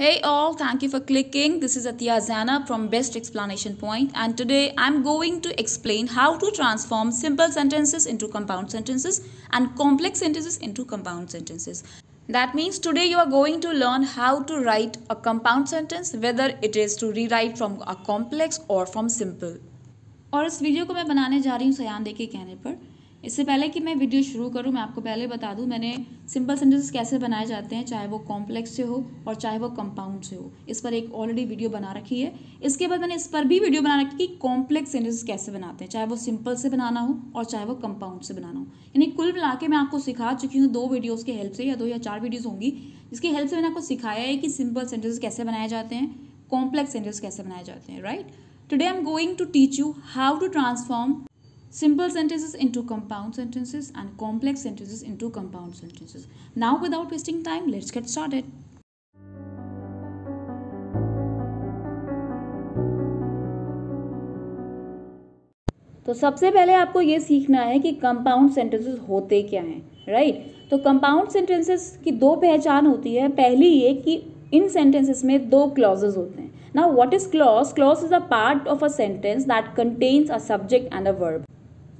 Hey all, thank you for clicking. This is Atiya Zana from Best Explanation Point and today I'm going to explain how to transform simple sentences into compound sentences and complex sentences into compound sentences. That means today you are going to learn how to write a compound sentence whether it is to rewrite from a complex or from simple. और इस video, को मैं बनाने जा रही हूँ सयान इससे पहले कि मैं वीडियो शुरू करूं मैं आपको पहले बता दूं मैंने सिंपल सेंटेंसेस कैसे बनाए जाते हैं चाहे वो कॉम्प्लेक्स से हो और चाहे वो कंपाउंड से हो इस पर एक ऑलरेडी वीडियो बना रखी है इसके बाद मैंने इस पर भी वीडियो बना रखी कि कॉम्प्लेक्स सेंटेंसेस कैसे बनाते हैं चाहे वो सिंपल से बनाना हो और चाहे वो कंपाउंड से बनाना हो यानी कुल मिला के मैं आपको सिखा चुकी हूँ दो वीडियोज़ के हेल्प से या दो या चार वीडियोज़ होंगी जिसकी हेल्प से मैंने आपको सिखाया है कि सिंपल सेंटेंसेस कैसे बनाए जाते हैं कॉम्प्लेक्स सेंटेंसेस कैसे बनाए जाते हैं right today I am going to teach you how to transform simple sentences into compound sentences and complex sentences into compound sentences. Now without wasting time, let's get started. तो सबसे पहले आपको ये सीखना है कि कंपाउंड सेंटेंसेस होते क्या हैं राइट right? तो कंपाउंड सेंटेंसेस की दो पहचान होती है पहली ये कि इन सेंटेंसेस में दो क्लॉजेज होते हैं now what is clause clause is a part of a sentence that contains a subject and a verb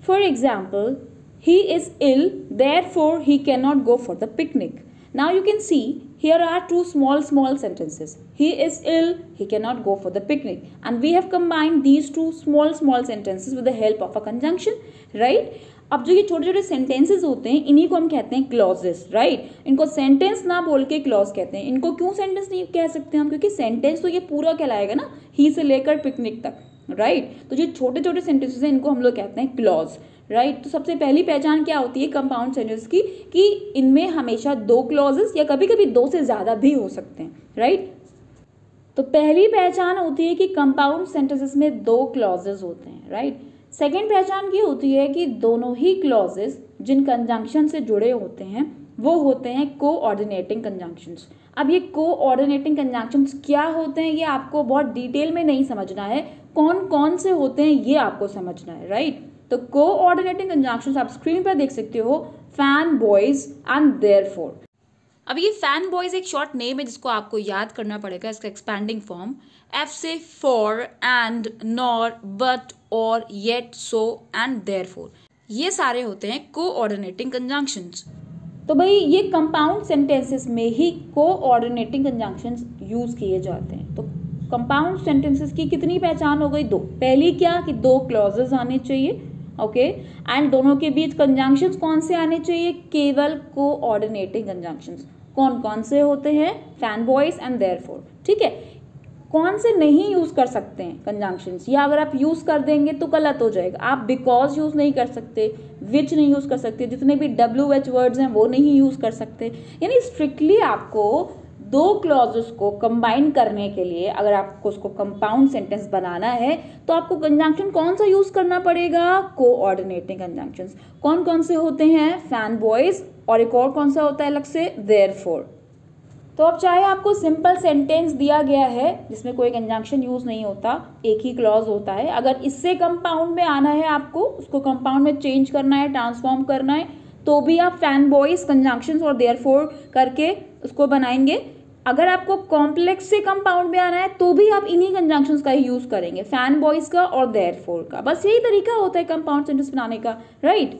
For example, he is ill, therefore he cannot go for the picnic. Now you can see here are two small small sentences. He is ill, he cannot go for the picnic. And we have combined these two small small sentences with the help of a conjunction, right? अब जो ये छोटे छोटे sentences होते हैं इन्हीं को हम कहते हैं क्लॉजेस राइट right? इनको सेंटेंस ना बोल के क्लॉज कहते हैं इनको क्यों सेंटेंस नहीं कह सकते हम क्योंकि सेंटेंस तो ये पूरा कहलाएगा ना ही से लेकर पिकनिक तक राइट तो जो छोटे छोटे सेंटेंसेस हैं इनको हम लोग कहते हैं क्लॉज राइट तो सबसे पहली पहचान क्या होती है कंपाउंड सेंटेंस की कि इनमें हमेशा दो क्लॉजेस या कभी कभी दो से ज़्यादा भी हो सकते हैं राइट तो पहली पहचान होती है कि कंपाउंड सेंटेंसेस में दो क्लॉजेस होते हैं राइट सेकेंड पहचान की होती है कि दोनों ही क्लॉजेस जिन कंजंक्शन से जुड़े होते हैं वो होते हैं कोऑर्डिनेटिंग कंजंक्शंस अब ये कोऑर्डिनेटिंग कंजंक्शंस क्या होते हैं ये आपको बहुत डिटेल में नहीं समझना है कौन कौन से होते हैं ये आपको समझना है राइट तो कोऑर्डिनेटिंग कंजंक्शन आप स्क्रीन पर देख सकते हो फैन बॉयज एंड फोर अब ये फैन बॉयज एक शॉर्ट नेम है जिसको आपको याद करना पड़ेगा इसका एक्सपैंडिंग फॉर्म एफ से फॉर एंड नॉर बट और येट सो एंड फोर ये सारे होते हैं कोऑर्डिनेटिंग कंजंक्शंस तो भाई ये कंपाउंड सेंटेंसेस में ही कोऑर्डिनेटिंग कंजंक्शंस यूज किए जाते हैं तो कंपाउंड सेंटेंसेस की कितनी पहचान हो गई दो पहली क्या कि दो क्लॉजेज आने चाहिए ओके okay? एंड दोनों के बीच कंजंक्शंस कौन से आने चाहिए केवल कोऑर्डिनेटिंग कंजंक्शंस कौन कौन से होते हैं फैन बॉयज एंड देयर ठीक है कौन से नहीं यूज़ कर सकते हैं कंजंक्शंस या अगर आप यूज़ कर देंगे तो गलत हो जाएगा आप बिकॉज यूज़ नहीं कर सकते विच नहीं यूज़ कर सकते जितने भी डब्ल्यू एच वर्ड्स हैं वो नहीं यूज़ कर सकते यानी स्ट्रिक्टली आपको दो क्लॉजेस को कंबाइन करने के लिए अगर आपको उसको कंपाउंड सेंटेंस बनाना है तो आपको कंजंक्शन कौन सा यूज़ करना पड़ेगा कोऑर्डिनेटिंग कंजंक्शंस कौन कौन से होते हैं फैन बॉयज और एक और कौन सा होता है अलग से देयर तो अब चाहे आपको सिंपल सेंटेंस दिया गया है जिसमें कोई कंजंक्शन यूज़ नहीं होता एक ही क्लॉज होता है अगर इससे कंपाउंड में आना है आपको उसको कंपाउंड में चेंज करना है ट्रांसफॉर्म करना है तो भी आप फैन बॉयज कंजंक्शंस और देयर करके उसको बनाएंगे अगर आपको कॉम्प्लेक्स से कंपाउंड में आना है तो भी आप इन्हीं कंजंक्शंस का ही यूज़ करेंगे फैन बॉयज़ का और देयर फोर का बस यही तरीका होता है कंपाउंड सेंटेंस बनाने का राइट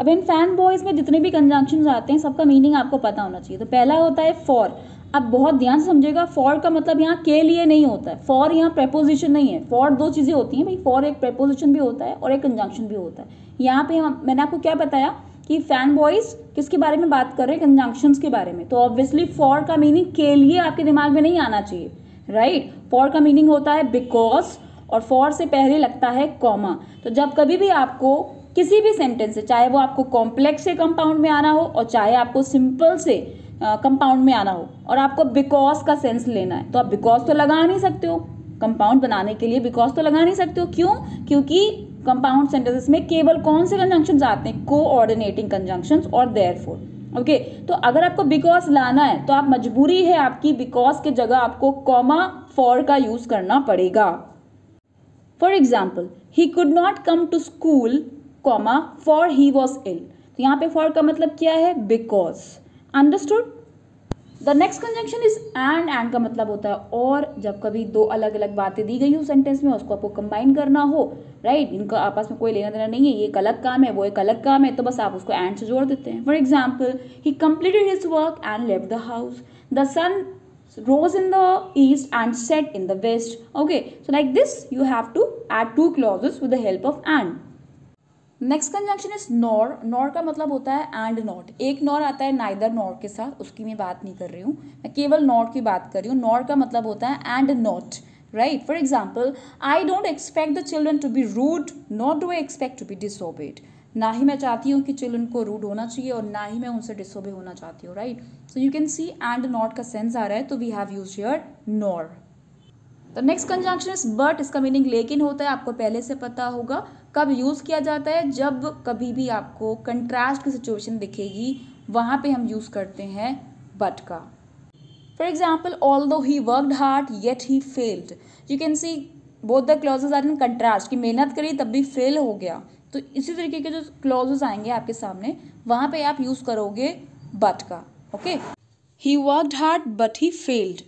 अब इन फैन बॉयज़ में जितने भी कंजंक्शन आते हैं सबका मीनिंग आपको पता होना चाहिए तो पहला होता है फॉर आप बहुत ध्यान से समझेगा फॉर का मतलब यहाँ के लिए नहीं होता है फॉर यहाँ प्रपोजिशन नहीं है फॉर दो चीज़ें होती हैं भाई फॉर एक प्रेपोजिशन भी होता है और एक कंजंक्शन भी होता है यहाँ पे मैंने आपको क्या बताया कि फैन बॉयज किसके बारे में बात कर रहे हैं कंजंक्शन के बारे में तो ऑब्वियसली फॉर का मीनिंग के लिए आपके दिमाग में नहीं आना चाहिए राइट फॉर का मीनिंग होता है बिकॉज और फॉर से पहले लगता है कॉमा तो जब कभी भी आपको किसी भी सेंटेंस से चाहे वो आपको कॉम्प्लेक्स से कंपाउंड में आना हो और चाहे आपको सिंपल से कंपाउंड में आना हो और आपको बिकॉज का सेंस लेना है तो आप बिकॉज तो लगा नहीं सकते हो कंपाउंड बनाने के लिए बिकॉज तो लगा नहीं सकते हो क्यों क्योंकि कंपाउंड सेंटेंसेस में केवल कौन से कंजंक्शन आते हैं कोऑर्डिनेटिंग कंजंक्शन और फोर ओके okay, तो अगर आपको बिकॉज लाना है तो आप मजबूरी है आपकी बिकॉज के जगह आपको कॉमा फॉर का यूज करना पड़ेगा for example he could not come to school comma for he was ill तो यहाँ पे फॉर का मतलब क्या है because understood the next conjunction is and and का मतलब होता है और जब कभी दो अलग अलग बातें दी गई हो सेंटेंस में उसको आपको कंबाइन करना हो राइट right? इनका आपस में कोई लेना देना नहीं है ये एक अलग काम है वो एक अलग काम है तो बस आप उसको एंड से जोड़ देते हैं for example he completed his work and लेव the house the sun rose in the east and set in the west okay so like this you have to add two clauses with the help of and next conjunction is nor nor का मतलब होता है and not एक nor आता है neither nor के साथ उसकी मैं बात नहीं कर रही हूँ मैं केवल नॉट की बात कर रही हूँ नॉर का मतलब होता है and not right for example I don't expect the children to be rude not do I expect to be disobeyed ना ही मैं चाहती हूँ कि चिल्ड्रन को रूड होना चाहिए और ना ही मैं उनसे डिसोबे होना चाहती हूँ right so you can see and not का सेंस आ रहा है तो we have use your nor the next conjunction is but इसका मीनिंग लेकिन होता है आपको पहले से पता होगा कब यूज़ किया जाता है जब कभी भी आपको कंट्रास्ट की सिचुएशन दिखेगी वहाँ पे हम यूज़ करते हैं बट का for example although he worked hard yet he failed you can see both the clauses are in contrast कि मेहनत करी तब भी फेल हो गया तो इसी तरीके के जो क्लॉजेज आएंगे आपके सामने वहाँ पे आप यूज़ करोगे बट का okay he worked hard but he failed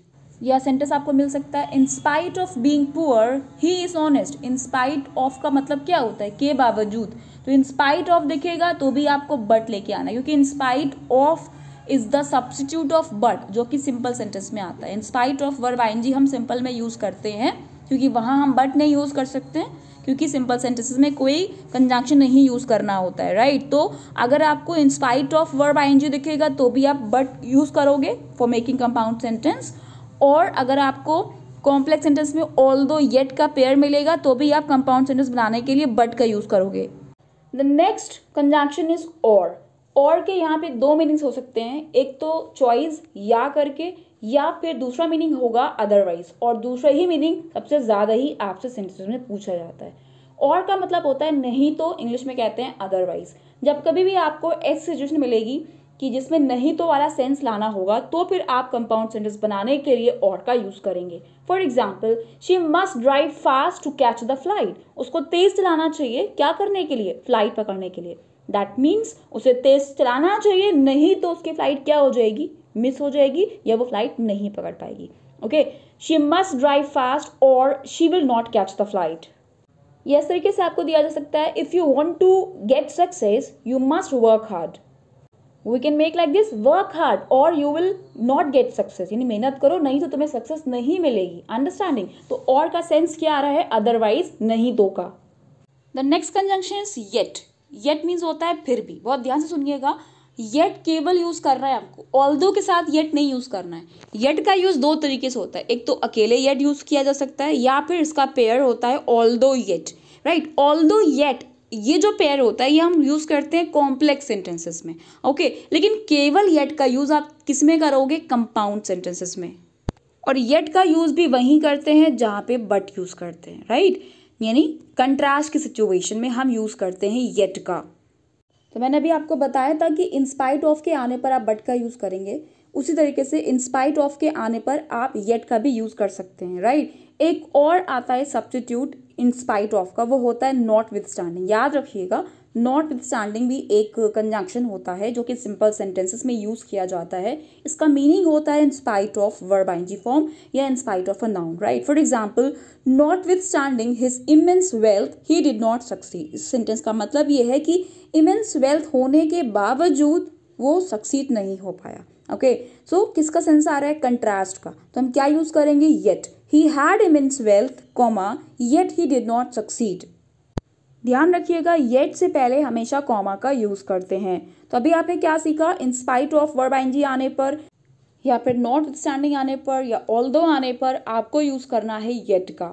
या सेंटेंस आपको मिल सकता है in spite of being poor he is honest in spite of का मतलब क्या होता है के बावजूद तो इंस्पाइट ऑफ दिखेगा तो भी आपको बट लेके आना क्योंकि in spite of is the substitute of but जो कि सिंपल सेंटेंस में आता है इंस्पाइट ऑफ वर्ब जी हम सिंपल में यूज़ करते हैं क्योंकि वहाँ हम बट नहीं यूज़ कर सकते हैं क्योंकि सिंपल सेंटेंसेस में कोई कंजंक्शन नहीं यूज़ करना होता है राइट right? तो अगर आपको इंस्पाइट ऑफ वर्ब आईएनजी दिखेगा तो भी आप बट यूज़ करोगे फॉर मेकिंग कंपाउंड सेंटेंस और अगर आपको कॉम्प्लेक्स सेंटेंस में ऑल दो येट का पेयर मिलेगा तो भी आप कंपाउंड सेंटेंस बनाने के लिए बट का यूज़ करोगे द नेक्स्ट कंजंक्शन इज और और के यहाँ पे दो मीनिंग्स हो सकते हैं एक तो चॉइस या करके या फिर दूसरा मीनिंग होगा अदरवाइज और दूसरा ही मीनिंग सबसे ज़्यादा ही आपसे सेंटेंस में पूछा जाता है और का मतलब होता है नहीं तो इंग्लिश में कहते हैं अदरवाइज जब कभी भी आपको ऐसी सिचुएशन मिलेगी कि जिसमें नहीं तो वाला सेंस लाना होगा तो फिर आप कंपाउंड सेंटेंस बनाने के लिए और का यूज़ करेंगे for example she must drive fast to catch the flight उसको तेज़ चलाना चाहिए क्या करने के लिए फ्लाइट पकड़ने के लिए दैट मीन्स उसे तेज़ चलाना चाहिए नहीं तो उसकी फ्लाइट क्या हो जाएगी मिस हो जाएगी या वो फ्लाइट नहीं पकड़ पाएगी okay she must drive fast or she will not catch the flight यह तरीके से आपको दिया जा सकता है if you want to get success you must work hard we can make like this work hard or you will not get success यानी मेहनत करो नहीं तो तुम्हें सक्सेस नहीं मिलेगी अंडरस्टैंडिंग तो और का सेंस क्या आ रहा है अदरवाइज नहीं दो तो का the next conjunction is yet yet means होता है फिर भी बहुत ध्यान से सुनिएगा येट केवल यूज़ करना है आपको दो के साथ येट नहीं यूज़ करना है येट का यूज़ दो तरीके से होता है एक तो अकेले येट यूज़ किया जा सकता है या फिर इसका पेयर होता है दो येट राइट ऑल्दो येट ये जो पेयर होता है ये हम यूज़ करते हैं कॉम्प्लेक्स सेंटेंसेस में ओके लेकिन केवल येट का यूज़ आप किस में करोगे कंपाउंड सेंटेंसेस में और येट का यूज़ भी वहीं करते हैं जहाँ पे बट यूज़ करते हैं राइट यानी कंट्रास्ट की सिचुएशन में हम यूज़ करते हैं येट का तो मैंने अभी आपको बताया था कि इंस्पाइट ऑफ के आने पर आप बट का यूज़ करेंगे उसी तरीके से इंस्पाइट ऑफ के आने पर आप येट का भी यूज़ कर सकते हैं राइट एक और आता है सब्सटीट्यूट इंस्पाइट ऑफ का वो होता है नॉट विथ स्टैंडिंग याद रखिएगा नॉट विथ स्टैंडिंग भी एक कंजंक्शन होता है जो कि सिंपल सेंटेंसेस में यूज़ किया जाता है इसका मीनिंग होता है इंस्पाइट ऑफ वर्ब फॉर्म या in spite of a noun right for example notwithstanding his immense wealth he did not succeed इस सेंटेंस का मतलब ये है कि इमेंस वेल्थ होने के बावजूद वो सक्सीड नहीं हो पाया ओके सो किसका सेंस आ रहा है कंट्रास्ट का तो हम क्या यूज करेंगे yet he had immense wealth comma yet he did not succeed ध्यान रखिएगा येट से पहले हमेशा कॉमा का यूज करते हैं तो अभी आपने क्या सीखा इंस्पाइट ऑफ वर्ब एनजी आने पर या फिर नॉट स्टैंडिंग आने पर या ऑल आने पर आपको यूज करना है येट का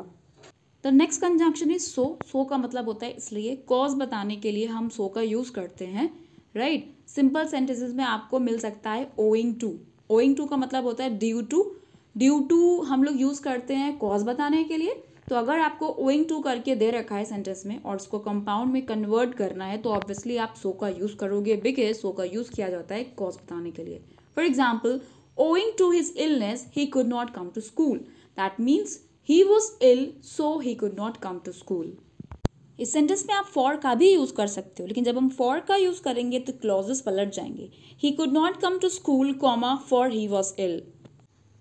तो next conjunction is so so का मतलब होता है इसलिए कॉज बताने के लिए हम सो का यूज करते हैं राइट सिंपल सेंटेंसेस में आपको मिल सकता है ओइंग टू ओइंग टू का मतलब होता है ड्यू टू ड्यू टू हम लोग यूज़ करते हैं कॉज बताने के लिए तो अगर आपको ओइंग टू करके दे रखा है सेंटेंस में और उसको कंपाउंड में कन्वर्ट करना है तो ऑब्वियसली आप सो का यूज़ करोगे बिकॉज सो का यूज़ किया जाता है कॉज बताने के लिए for example owing to his illness he could not come to school that means he was ill so he could not come to school इस सेंटेंस में आप फॉर का भी यूज़ कर सकते हो लेकिन जब हम फॉर का यूज़ करेंगे तो क्लॉजेस पलट जाएंगे he could not come to school comma for he was ill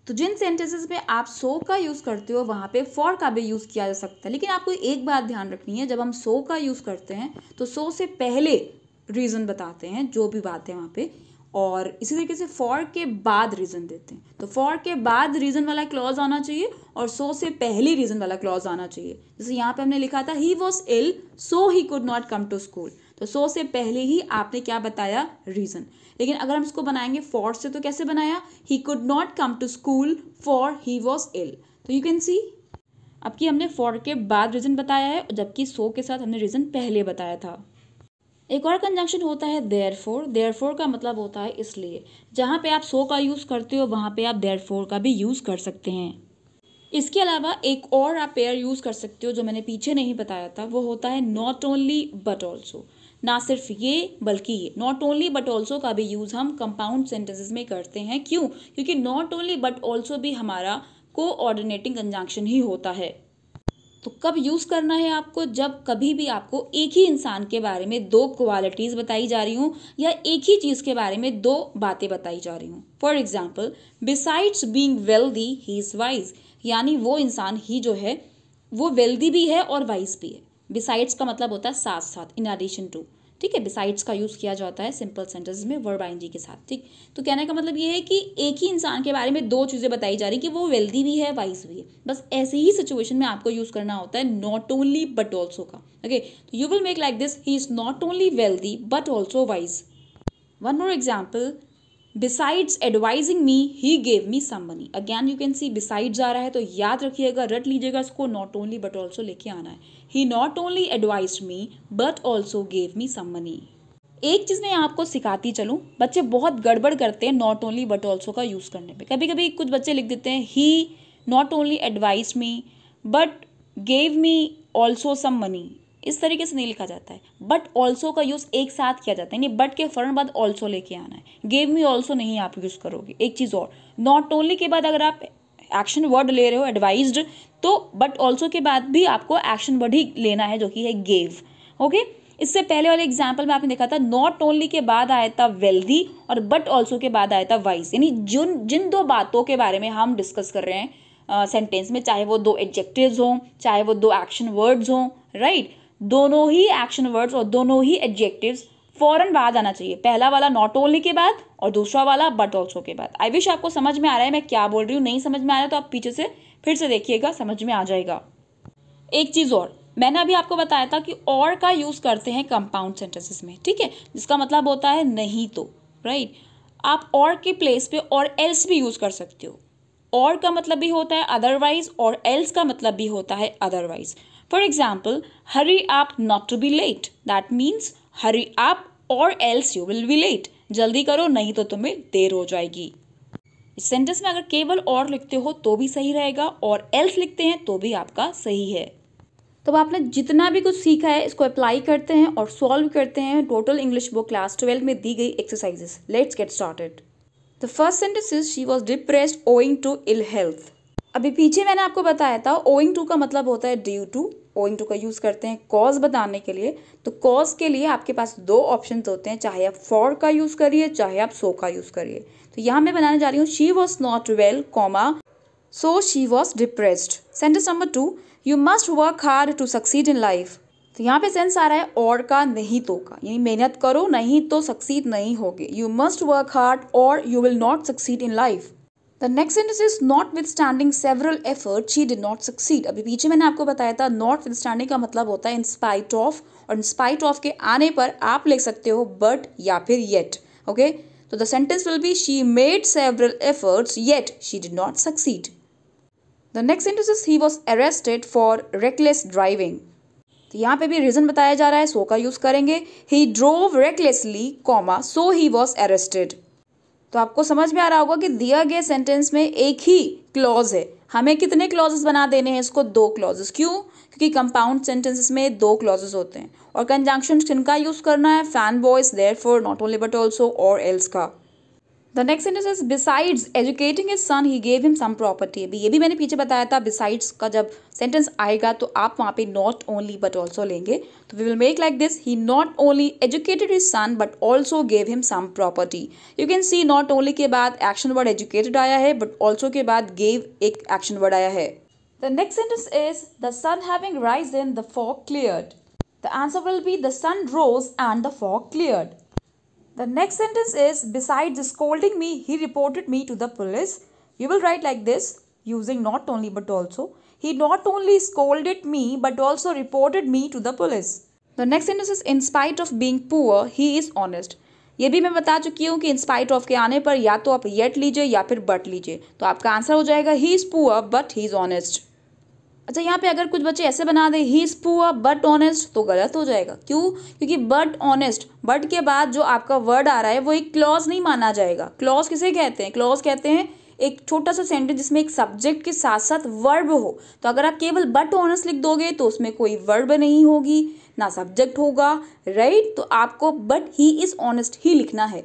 तो जिन सेंटेंसेस में आप सो का यूज़ करते हो वहाँ पे फॉर का भी यूज़ किया जा सकता है लेकिन आपको एक बात ध्यान रखनी है जब हम सो का यूज़ करते हैं तो सो से पहले रीज़न बताते हैं जो भी बात है वहाँ पे और इसी तरीके से फॉर के बाद रीज़न देते हैं तो फॉर के बाद रीज़न वाला क्लॉज आना चाहिए और सो से पहले रीज़न वाला क्लॉज आना चाहिए जैसे यहाँ पे हमने लिखा था he was ill so he could not come to school तो सो से पहले ही आपने क्या बताया रीज़न लेकिन अगर हम इसको बनाएंगे फॉर से तो कैसे बनाया he could not come to school for he was ill तो यू कैन सी अब कि हमने फॉर के बाद रीज़न बताया है जबकि सो के साथ हमने रीज़न पहले बताया था एक और कंजंक्शन होता है देयर फोर देयर फोर का मतलब होता है इसलिए जहाँ पे आप सो का यूज़ करते हो वहाँ पे आप देयर फोर का भी यूज़ कर सकते हैं इसके अलावा एक और आप पेयर यूज़ कर सकते हो जो मैंने पीछे नहीं बताया था वो होता है नॉट ओनली बट ऑल्सो ना सिर्फ ये बल्कि ये नॉट ओनली बट ऑल्सो का भी यूज़ हम कंपाउंड सेंटेंसेस में करते हैं क्यों क्योंकि नॉट ओनली बट ऑल्सो भी हमारा कोऑर्डिनेटिंग कंजंक्शन ही होता है तो कब यूज़ करना है आपको जब कभी भी आपको एक ही इंसान के बारे में दो क्वालिटीज़ बताई जा रही हूँ या एक ही चीज़ के बारे में दो बातें बताई जा रही हूँ for example besides being wealthy he is wise यानी वो इंसान ही जो है वो वेल्दी भी है और वाइज भी है बिसाइड्स का मतलब होता है साथ साथ इन एडिशन टू ठीक है बिसाइड्स का यूज़ किया जाता है सिंपल सेंटेंस में वर्ब आई के साथ ठीक तो कहने का मतलब ये है कि एक ही इंसान के बारे में दो चीज़ें बताई जा रही कि वो वेल्दी भी है वाइस भी है बस ऐसे ही सिचुएशन में आपको यूज़ करना होता है नॉट ओनली बट ऑल्सो का ओके तो you will make like this he is not only wealthy but also wise one more example besides advising me he gave me some money again you can see besides आ रहा है तो याद रखिएगा रट लीजिएगा इसको नॉट ओनली बट ऑल्सो लेके आना है he not only advise me but also gave me some money एक चीज़ मैं आपको सिखाती चलूँ बच्चे बहुत गड़बड़ करते हैं नॉट ओनली बट ऑल्सो का यूज़ करने पर कभी कभी कुछ बच्चे लिख देते हैं he not only advise me but gave me also some money इस तरीके से नहीं लिखा जाता है बट ऑल्सो का यूज़ एक साथ किया जाता है यानी बट के फ़ौरन बाद ऑल्सो लेके आना है गेव मी ऑल्सो नहीं आप यूज़ करोगे एक चीज़ और नॉट ओनली के बाद अगर आप एक्शन वर्ड ले रहे हो एडवाइज तो बट ऑल्सो के बाद भी आपको एक्शन वर्ड ही लेना है जो कि है गेव ओके इससे पहले वाले एग्जाम्पल में आपने देखा था नॉट ओनली के बाद आया था वेल्दी और बट ऑल्सो के बाद आया था वाइज यानी जिन जिन दो बातों के बारे में हम डिस्कस कर रहे हैं सेंटेंस uh, में चाहे वो दो एडजेक्टिव्स हों चाहे वो दो एक्शन वर्ड्स हों राइट दोनों ही एक्शन वर्ड्स और दोनों ही एडजेक्टिव्स फौरन बाद आना चाहिए पहला वाला नॉट ओनली के बाद और दूसरा वाला बट ऑल्सो के बाद आई विश आपको समझ में आ रहा है मैं क्या बोल रही हूँ नहीं समझ में आ रहा है तो आप पीछे से फिर से देखिएगा समझ में आ जाएगा एक चीज़ और मैंने अभी आपको बताया था कि और का यूज़ करते हैं कंपाउंड सेंटेंसेस में ठीक है जिसका मतलब होता है नहीं तो राइट आप और के प्लेस पे और एल्स भी यूज़ कर सकते हो और का मतलब भी होता है अदरवाइज और एल्स का मतलब भी होता है otherwise for example hurry up not to be late that means hurry up or else you will be late जल्दी करो नहीं तो तुम्हें देर हो जाएगी इस सेंटेंस में अगर केवल और लिखते हो तो भी सही रहेगा और एल्स लिखते हैं तो भी आपका सही है तो आपने जितना भी कुछ सीखा है इसको अप्लाई करते हैं और सॉल्व करते हैं total English book class twelve में दी गई exercises let's get started the first sentence is she was depressed owing to ill health अभी पीछे मैंने आपको बताया था ओइंग टू का मतलब होता है ड्यू टू ओइंग टू का यूज़ करते हैं कॉज बताने के लिए तो कॉज के लिए आपके पास दो ऑप्शन होते हैं चाहे आप फॉर का यूज़ करिए चाहे आप सो का यूज़ करिए तो यहां मैं बनाने जा रही हूँ she was not well comma so she was depressed sentence number two you must work hard to succeed in life तो यहाँ पे सेंस आ रहा है और का नहीं तो का यानी मेहनत करो नहीं तो सक्सीड नहीं होगे you must work hard or you will not succeed in life the next sentence is notwithstanding several effort she did not succeed अभी पीछे मैंने आपको बताया था नॉट विद स्टैंडिंग का मतलब होता है इंस्पाइट ऑफ और इंस्पाइट ऑफ के आने पर आप लिख सकते हो बट या फिर येट ओके तो the sentence will be she made several efforts yet she did not succeed the next sentence is he was arrested for reckless driving तो यहाँ पे भी रीज़न बताया जा रहा है सो का यूज़ करेंगे he drove recklessly comma so he was arrested तो आपको समझ में आ रहा होगा कि दिया गया सेंटेंस में एक ही क्लॉज है हमें कितने क्लॉजेस बना देने हैं इसको दो क्लॉजेस क्यों क्योंकि कंपाउंड सेंटेंसेस में दो क्लॉजेस होते हैं और कंजंक्शन किनका यूज़ करना है FANBOYS therefore not only but also or else का the next sentence is besides educating his son he gave him some property अभी ये भी मैंने पीछे बताया था बिसाइड्स का जब सेंटेंस आएगा तो आप वहाँ पे नॉट ओनली बट ऑल्सो लेंगे तो we will make like this he not only educated his son but also gave him some property you can see not only के बाद एक्शन वर्ड एजुकेटेड आया है बट ऑल्सो के बाद gave एक action word आया है the next sentence is the sun having rise in the fog cleared the answer will be the sun rose and the fog cleared the next sentence is Besides scolding me, he reported me to the police. You will write like this using not only but also. He not only scolded me but also reported me to the police. The next sentence is In spite of being poor, he is honest. ये भी मैं बता चुकी हूँ कि in spite of के आने पर या तो आप येट लीजिए या फिर बट लीजिए तो आपका आंसर हो जाएगा he is poor but he is honest अच्छा यहाँ पे अगर कुछ बच्चे ऐसे बना दें ही इज़ बट ऑनेस्ट तो गलत हो जाएगा क्यों क्योंकि बट ऑनेस्ट बट के बाद जो आपका वर्ड आ रहा है वो एक क्लॉज नहीं माना जाएगा क्लॉज किसे कहते हैं क्लॉज कहते हैं एक छोटा सा सेंटेंस जिसमें एक सब्जेक्ट के साथ साथ वर्ब हो तो अगर आप केवल बट ऑनर्स लिख दोगे तो उसमें कोई वर्ब नहीं होगी ना सब्जेक्ट होगा राइट तो आपको बट ही इज़ ऑनेस्ट ही लिखना है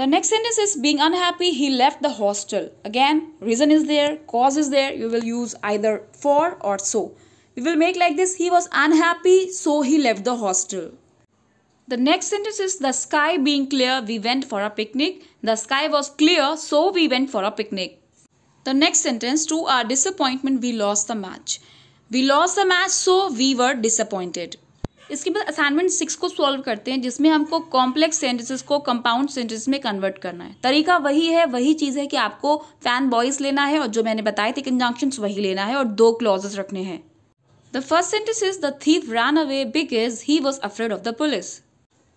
The next sentence is being unhappy, he left the hostel. Again, reason is there, cause is there. You will use either for or so. We will make like this, he was unhappy, so he left the hostel. The next sentence is the sky being clear, we went for a picnic. The sky was clear, so we went for a picnic. The next sentence, to our disappointment, we lost the match. We lost the match, so we were disappointed. इसके बाद assignment six को solve करते हैं जिसमें हमको complex sentences को compound sentence में convert करना है तरीका वही है वही चीज़ है कि आपको फैन बॉयस लेना है और जो मैंने बताए थे कंजंक्शंस वही लेना है और दो क्लॉजेस रखने हैं the first sentence is the thief run away because he was afraid of the police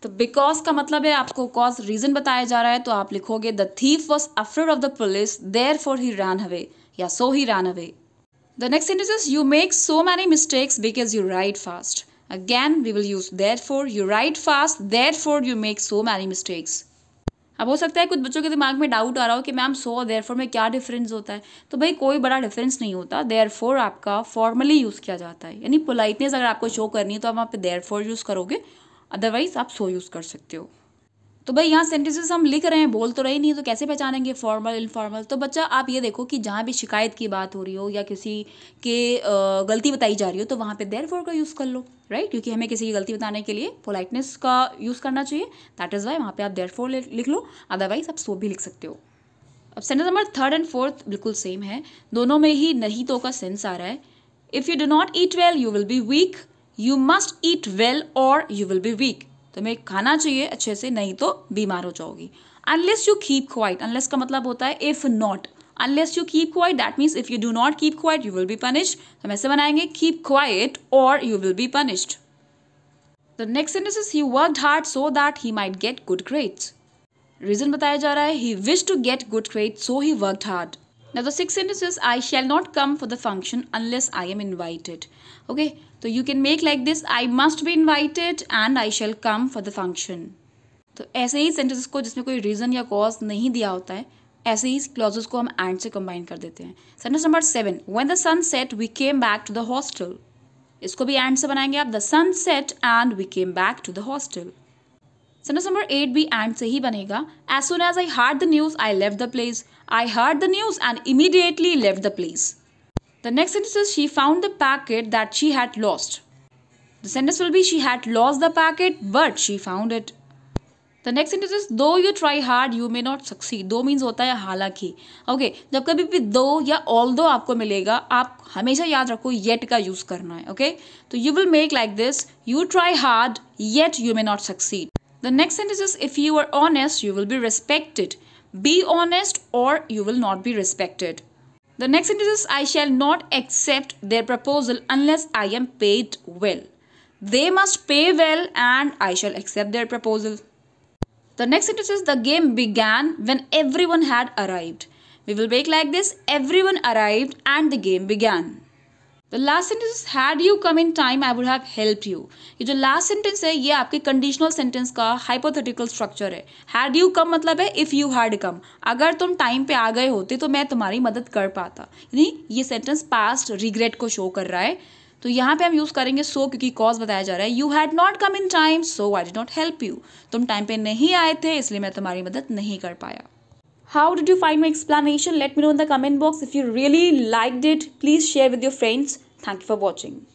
तो बिकॉज का मतलब है आपको कॉज रीजन बताया जा रहा है तो आप लिखोगे the thief was afraid of the police therefore he run away या so he run away the next sentence is you make so many mistakes because you write fast we will use therefore you write fast therefore you make so many mistakes अब हो सकता है कुछ बच्चों के दिमाग में doubt आ रहा हो कि मैम सो और देर फोर में क्या डिफरेंस होता है तो भाई कोई बड़ा डिफरेंस नहीं होता देर फोर आपका फॉर्मली यूज़ किया जाता है यानी पोलाइटनेस अगर आपको शो करनी है तो आप वहाँ पे फोर यूज़ करोगे अदरवाइज आप सो यूज़ कर सकते हो तो भाई यहाँ सेंटेंसेस हम लिख रहे हैं बोल तो रहे नहीं तो कैसे पहचानेंगे फॉर्मल इनफॉर्मल तो बच्चा आप ये देखो कि जहाँ भी शिकायत की बात हो रही हो या किसी के गलती बताई जा रही हो तो वहाँ पे देर का यूज़ कर लो राइट क्योंकि हमें किसी की गलती बताने के लिए पोलाइटनेस का यूज़ करना चाहिए दैट इज़ वाई वहाँ पर आप देर लिख लो अदरवाइज आप सो भी लिख सकते हो अब sentence number third and fourth बिल्कुल सेम है दोनों में ही नहीं तो का सेंस आ रहा है if you do not eat well you will be weak you must eat well or you will be weak तुम्हें खाना चाहिए अच्छे से नहीं तो बीमार हो जाओगी unless you keep quiet unless का मतलब होता है if not unless you keep quiet that means if you do not keep quiet you will be punished हम ऐसे बनाएंगे keep quiet or you will be punished the next sentence is he work hard so that he might get good grades reason बताया जा रहा है he wish to get good grade so he work hard Now the sixth sentence is I shall not come for the function unless I am invited. Okay, तो you can make like this I must be invited and I shall come for the function तो ऐसे ही sentences को जिसमें कोई reason या cause नहीं दिया होता है ऐसे ही क्लॉजेस को हम एंड से कंबाइन कर देते हैं sentence number seven when the sun set we came back to the hostel इसको भी एंड से बनाएंगे आप the sun set and we came back to the hostel sentence number eight भी एंड से ही बनेगा as soon as I heard the news I leave the place I heard the news and immediately leave the place The next sentence is she found the packet that she had lost. The sentence will be she had lost the packet but she found it. The next sentence is though you try hard you may not succeed. Though means होता है हालांकि. Okay. जब कभी भी though या although आपको मिलेगा आप हमेशा याद रखो yet का use करना है. Okay. So you will make like this. You try hard yet you may not succeed. The next sentence is if you are honest you will be respected. Be honest or you will not be respected. The next sentence is I shall not accept their proposal unless I am paid well. They must pay well and I shall accept their proposal. The next sentence is the game began when everyone had arrived. We will make like this everyone arrived and the game began. The last sentence had you come in time I would have help you ये जो last sentence है ये आपके conditional sentence का hypothetical structure है had you come मतलब है if you had come अगर तुम टाइम पे आ गए होते तो मैं तुम्हारी मदद कर पाता यानी ये सेंटेंस पास्ट रिग्रेट को शो कर रहा है तो यहाँ पे हम यूज़ करेंगे सो so, क्योंकि कॉज बताया जा रहा है you had not come in time so I did not help you तुम टाइम पे नहीं आए थे इसलिए मैं तुम्हारी मदद नहीं कर पाया How did you find my explanation? Let me know in the comment box. If you really liked it, please share with your friends. Thank you for watching.